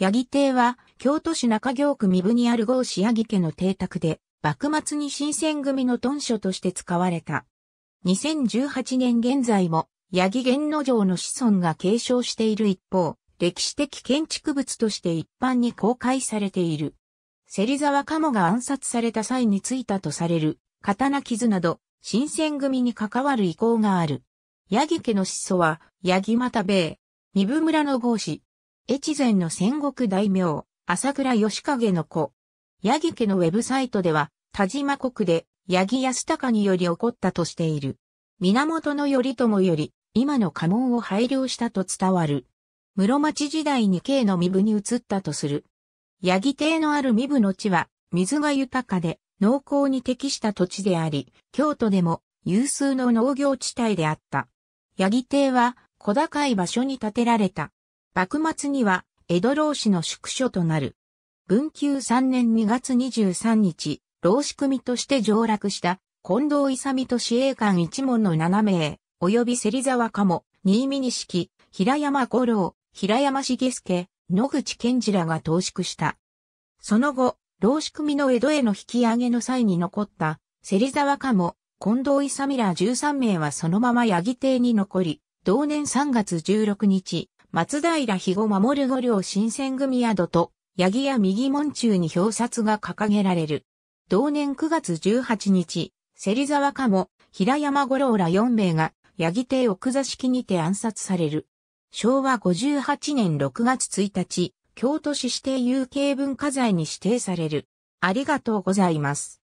八木邸は、京都市中京区三部にある郷氏八木家の邸宅で、幕末に新選組の屯所として使われた。2018年現在も、八木玄之丞の子孫が継承している一方、歴史的建築物として一般に公開されている。芹沢鴨が暗殺された際についたとされる、刀傷など、新選組に関わる意向がある。八木家の子祖は、八木又兵衛、二部村の郷士、越前の戦国大名、朝倉義景の子。八木家のウェブサイトでは、田島国で、八木康隆により起こったとしている。源頼朝より、今の家紋を配慮したと伝わる。室町時代に慶の身分に移ったとする。八木邸のある身分の地は、水が豊かで、農耕に適した土地であり、京都でも有数の農業地帯であった。八木邸は、小高い場所に建てられた幕末には江戸老子の宿所となる。文久3年2月23日、老子組として上落した近藤勇と司令官一門の7名、及び芹沢鴨、新見錦、平山五郎、平山茂介、野口健治らが投宿した。その後、老子組の江戸への引き上げの際に残った芹沢鴨、近藤勇ら13名はそのまま八木邸に残り、同年3月16日、松平肥後守五両新選組宿と、八木屋右門中に表札が掲げられる。同年9月18日、芹沢鴨、平山五郎ら4名が、八木邸奥座敷にて暗殺される。昭和58年6月1日、京都市指定有形文化財に指定される。ありがとうございます。